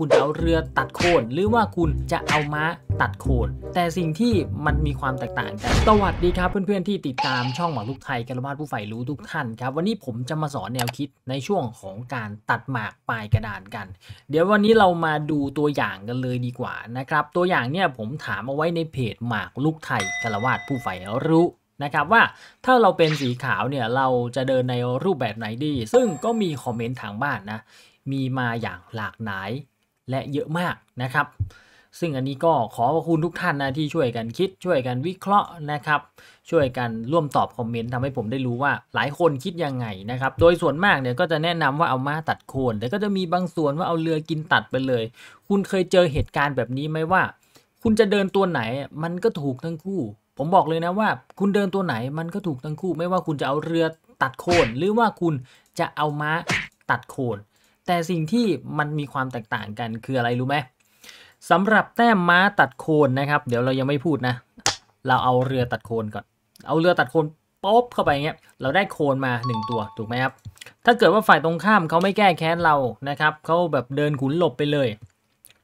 คุณจะเอาเรือตัดโคนหรือว่าคุณจะเอาม้าตัดโคนแต่สิ่งที่มันมีความแตกต่างกันสวัสดีครับ เพื่อนๆที่ติดตามช่องหมอลูกไทยกระวาดผู้ใฝ่รู้ทุกท่านครับวันนี้ผมจะมาสอนแนวคิดในช่วงของการตัดหมากปลายกระดานกัน เดี๋ยววันนี้เรามาดูตัวอย่างกันเลยดีกว่านะครับตัวอย่างเนี่ยผมถามเอาไว้ในเพจหมากลูกไทยกระวาดผู้ใฝ่รู้นะครับ ว่าถ้าเราเป็นสีขาวเนี่ยเราจะเดินในรูปแบบไหนดี ซึ่งก็มีคอมเมนต์ทางบ้านนะมีมาอย่างหลากหลายและเยอะมากนะครับ ซึ่งอันนี้ก็ขอขอบคุณทุกท่านนะที่ช่วยกันคิด ช่วยกันวิเคราะห์นะครับ ช่วยกันร่วมตอบคอมเมนต์ทำให้ผมได้รู้ว่าหลายคนคิดยังไงนะครับ โดยส่วนมากเนี่ยก็จะแนะนำว่าเอาม้าตัดโคน แต่ก็จะมีบางส่วนว่าเอาเรือกินตัดไปเลย คุณเคยเจอเหตุการณ์แบบนี้ไหมว่า คุณจะเดินตัวไหนมันก็ถูกทั้งคู่ ผมบอกเลยนะว่าคุณเดินตัวไหนมันก็ถูกทั้งคู่ ไม่ว่าคุณจะเอาเรือตัดโคนหรือว่าคุณจะเอาม้าตัดโคนแต่สิ่งที่มันมีความแตกต่างกันคืออะไรรู้ไหมสำหรับแต้มม้าตัดโคนนะครับ เดี๋ยวเรายังไม่พูดนะ เราเอาเรือตัดโคนก่อนเอาเรือตัดโคนป๊บเข้าไปเงี้ยเราได้โคนมา1ตัวถูกไหมครับถ้าเกิดว่าฝ่ายตรงข้ามเขาไม่แก้แค้นเรานะครับเขาแบบเดินขุนหลบไปเลย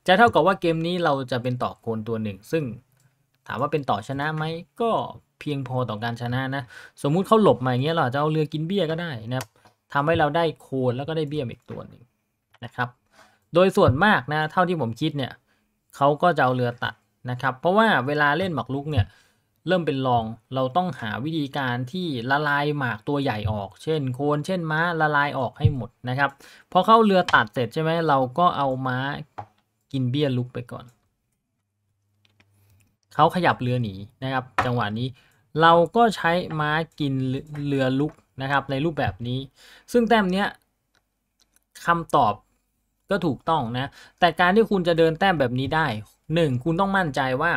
จะเท่ากับว่าเกมนี้เราจะเป็นต่อโคนตัวหนึ่งซึ่งถามว่าเป็นต่อชนะไหมก็เพียงพอต่อการชนะนะสมมุติเขาหลบมาอย่างเงี้ยเราจะเอาเรือกินเบี้ยก็ได้นะครับทำให้เราได้โคนแล้วก็ได้เบี้ยอีกตัวหนึ่งนะครับ โดยส่วนมากนะเท่าที่ผมคิดเนี่ยเขาก็จะเอาเรือตัดนะครับเพราะว่าเวลาเล่นหมากรุกเนี่ยเริ่มเป็นรองเราต้องหาวิธีการที่ละลายหมากตัวใหญ่ออกเช่นโคนเช่นม้าละลายออกให้หมดนะครับพอเข้าเรือตัดเสร็จใช่ไหมเราก็เอาม้ากินเบี้ยลุกไปก่อนเขาขยับเรือหนีนะครับจังหวะนี้เราก็ใช้ม้ากินเรือลุกนะครับในรูปแบบนี้ ซึ่งแต้มเนี้ยคำตอบก็ถูกต้องนะ แต่การที่คุณจะเดินแต้มแบบนี้ได้ หนึ่งคุณต้องมั่นใจว่า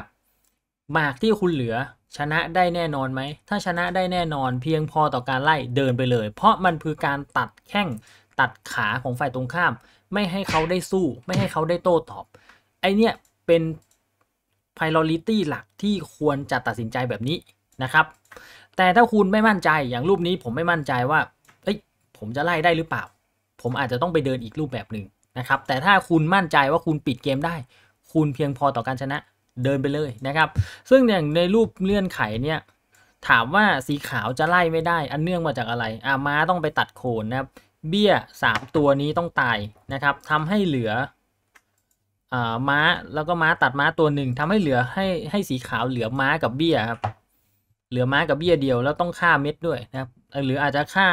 หมากที่คุณเหลือ ชนะได้แน่นอนไหม ถ้าชนะได้แน่นอนเพียงพอต่อการไล่เดินไปเลย เพราะมันคือการตัดแข้งตัดขาของฝ่ายตรงข้าม ไม่ให้เขาได้สู้ ไม่ให้เขาได้โต้ตอบ ไอเนี่ยเป็น priority หลักที่ควรจะตัดสินใจแบบนี้นะครับ แต่ถ้าคุณไม่มั่นใจอย่างรูปนี้ผมไม่มั่นใจว่า เอ้ยผมจะไล่ได้หรือเปล่า ผมอาจจะต้องไปเดินอีกรูปแบบหนึ่งนะครับ แต่ถ้าคุณมั่นใจว่าคุณปิดเกมได้ คุณเพียงพอต่อการชนะเดินไปเลยนะครับ ซึ่งอย่างในรูปเลื่อนไข เนี่ยถามว่าสีขาวจะไล่ไม่ได้ อันเนื่องมาจากอะไรอาม้าต้องไปตัดโคนนะครับ เบี้ยสามตัวนี้ต้อง ตาย นะครับทำให้เหลืออม้าแล้วก็ม้าตัดม้าตัวหนึ่งทำ ให้เหลือให้ให้สีขาวเหลือม้ากับเบี้ยครับเหลือม้ากับเบี้ยเดียวแล้วต้องฆ่าเม็ดด้วยนะครับหรืออาจจะฆ่า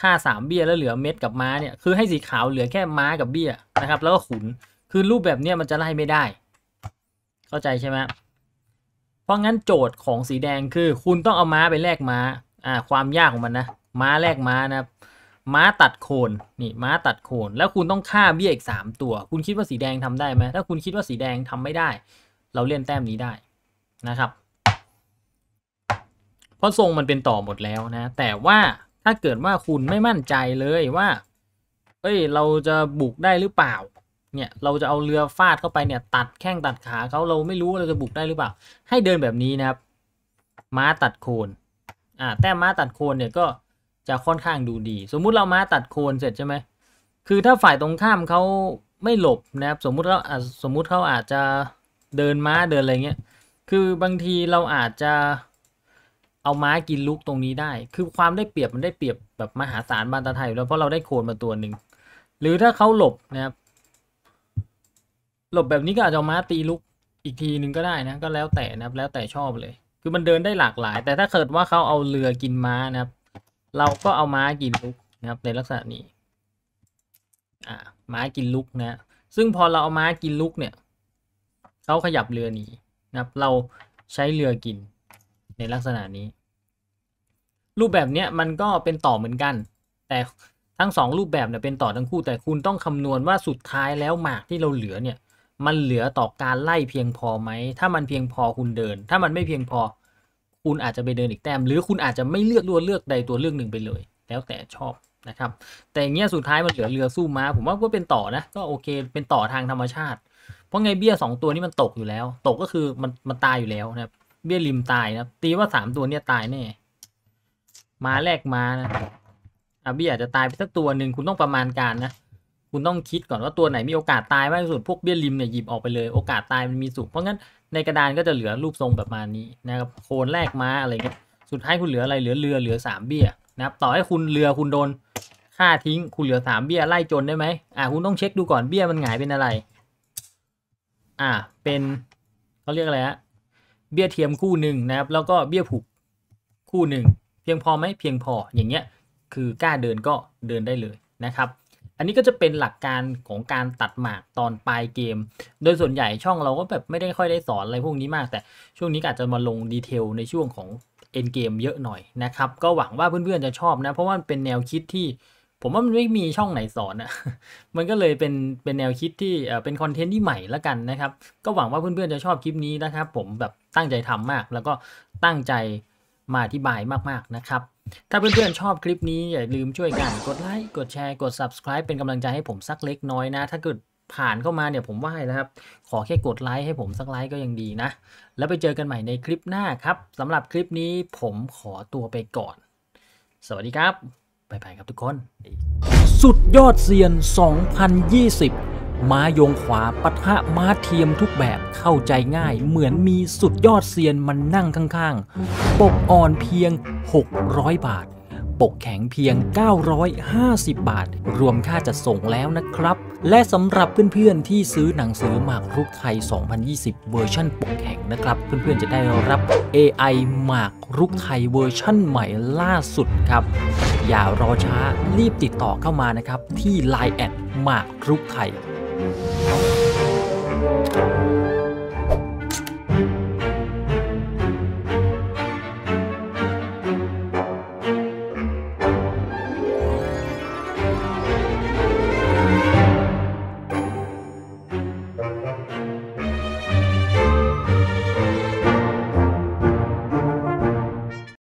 ค่าสามเบี้ยแล้วเหลือเม็ดกับม้าเนี่ยคือให้สีขาวเหลือแค่ม้ากับเบี้ยนะครับแล้วก็ขุนคือรูปแบบเนี้ยมันจะไล่ไม่ได้ เข้าใจใช่ไหมเพราะงั้นโจทย์ของสีแดงคือ คุณต้องเอาม้าไปแลกม้า อ่า ความยากของมันนะม้าแลกม้านะม้าตัดโคนนี่ ม้าตัดโคน แล้วคุณต้องฆ่าเบี้ยอีก3ตัว คุณคิดว่าสีแดงทำได้ไหมถ้าคุณคิดว่าสีแดงทำไม่ได้ เราเล่นแต้มนี้ได้นะครับ เพราะทรงมันเป็นต่อหมดแล้วนะ แต่ว่าถ้าเกิดว่าคุณไม่มั่นใจเลยว่า เอ้ย เราจะบุกได้หรือเปล่า เนี่ย เราจะเอาเรือฟาดเข้าไปเนี่ย ตัดแข้งตัดขาเขาเราไม่รู้เราจะบุกได้หรือเปล่า ให้เดินแบบนี้นะครับ ม้าตัดโคนอ่าแต้มม้าตัดโคนเนี่ยก็จะค่อนข้างดูดี สมมุติเราม้าตัดโคนเสร็จใช่ไหม คือถ้าฝ่ายตรงข้ามเขาไม่หลบนะครับ สมมุติเขาสมมุติเขาอาจจะเดินม้าเดินอะไรเงี้ย คือบางทีเราอาจจะเอาม้ากินลุกตรงนี้ได้ คือความได้เปรียบมันได้เปรียบแบบมหาศาลบานตาไทยแล้วเพราะเราได้โคนมาตัวหนึ่ง หรือถ้าเขาหลบนะครับ หลบแบบนี้ก็อาจจะม้าตีลุก อีกทีหนึ่งก็ได้นะ ก็แล้วแต่นะแล้วแต่ชอบเลย คือมันเดินได้หลากหลาย แต่ถ้าเกิดว่าเขาเอาเรือกินม้านะครับ เราก็เอาม้ากินลุกนะครับ ในลักษณะนี้ อ่าม้ากินลุกนะ ซึ่งพอเราเอาม้ากินลุกเนี่ย เขาขยับเรือหนีนะครับ เราใช้เรือกินในลักษณะนี้ รูปแบบเนี้ยมันก็เป็นต่อเหมือนกัน แต่ทั้งสองรูปแบบเนี่ยเป็นต่อทั้งคู่ แต่คุณต้องคำนวณว่าสุดท้ายแล้วหมากที่เราเหลือเนี่ย มันเหลือต่อการไล่เพียงพอไหม ถ้ามันเพียงพอคุณเดิน ถ้ามันไม่เพียงพอ คุณอาจจะไปเดินอีกแต้ม หรือคุณอาจจะไม่เลือกตัวเลือกใดตัวเลือกหนึ่งไปเลย แล้วแต่ชอบนะครับ แต่อย่างเงี้ยสุดท้ายมันเหลือเรือสู้ม้าผมว่าก็เป็นต่อนะ ก็โอเค เป็นต่อทางธรรมชาติ เพราะไงเบี้ยสองตัวนี้มันตกอยู่แล้วตกก็คือมันมันตายอยู่แล้วนะครับเบี้ยริมตายนะ ตีว่าสามตัวเนี่ยตายแน่ มาแรกมานะอาเบี้ยอาจจะตายไปสักตัวหนึ่งคุณต้องประมาณการนะ คุณต้องคิดก่อนว่าตัวไหนมีโอกาสตายมากที่สุดพวกเบี้ยริมเนี่ยหยิบออกไปเลยโอกาสตายมันมีสูง เพราะงั้นในกระดานก็จะเหลือรูปทรงแบบมานี้นะครับโคนแรกมาอะไรเงี้ย สุดท้ายคุณเหลืออะไรเหลือเรือเหลือสามเบี้ยนะครับต่อให้คุณเรือคุณโดนค่าทิ้งคุณเหลือสามเบี้ยไล่จนได้ไหมอ่าคุณต้องเช็คดูก่อนเบี้ยมันหงายเป็นอะไร อ่าเป็นเขาเรียกอะไรฮะเบี้ยเทียมคู่หนึ่งนะครับแล้วก็เบี้ยผูกคู่หนึ่งเพียงพอไหมเพียงพออย่างเงี้ยคือกล้าเดินก็เดินได้เลยนะครับ อันนี้ก็จะเป็นหลักการของการตัดหมากตอนปลายเกม โดยส่วนใหญ่ช่องเราก็แบบไม่ได้ค่อยได้สอนอะไรพวกนี้มาก แต่ช่วงนี้อาจจะมาลงดีเทลในช่วงของเอ็นเกมเยอะหน่อยนะครับ ก็หวังว่าเพื่อนๆจะชอบนะเพราะว่ามันเป็นแนวคิดที่ผมว่ามันไม่มีช่องไหนสอนอะ่ะมันก็เลยเป็นเป็นแนวคิดที่เป็นคอนเทนต์ที่ใหม่ละกันนะครับ ก็หวังว่าเพื่อนๆ จะชอบคลิปนี้นะครับ ผมแบบตั้งใจทำมาก แล้วก็ตั้งใจมาอธิบายมากๆนะครับ ถ้าเพื่อนๆ ชอบคลิปนี้อย่าลืมช่วยกันกดไลค์ กดแชร์กด subscribe เป็นกำลังใจให้ผมสักเล็กน้อยนะ ถ้าเกิดผ่านเข้ามาเนี่ยผมไหว้แล้วครับขอแค่กดไลค์ให้ผมสักไลค์ก็ยังดีนะ แล้วไปเจอกันใหม่ในคลิปหน้าครับสำหรับคลิปนี้ผมขอตัวไปก่อน สวัสดีครับไปๆยครับทุกคนสุดยอดเซียน 2020มายงขวาปะทะม้าเทียมทุกแบบเข้าใจง่าย เหมือนมีสุดยอดเซียนมันนั่งข้างๆ ปกอ่อนเพียง 600 บาท ปกแข็งเพียง 950 บาท รวมค่าจัดส่งแล้วนะครับ และสำหรับเพื่อนๆที่ซื้อหนังสือหมากรุกไทย2020 เวอร์ชั่นปกแข็งนะครับเพื่อนๆจะได้รับ AI หมากรุกไทยเวอร์ชั่นใหม่ล่าสุดครับอย่ารอช้ารีบติดต่อเข้ามานะครับ ที่ไลน์แอดหมากรุกไทย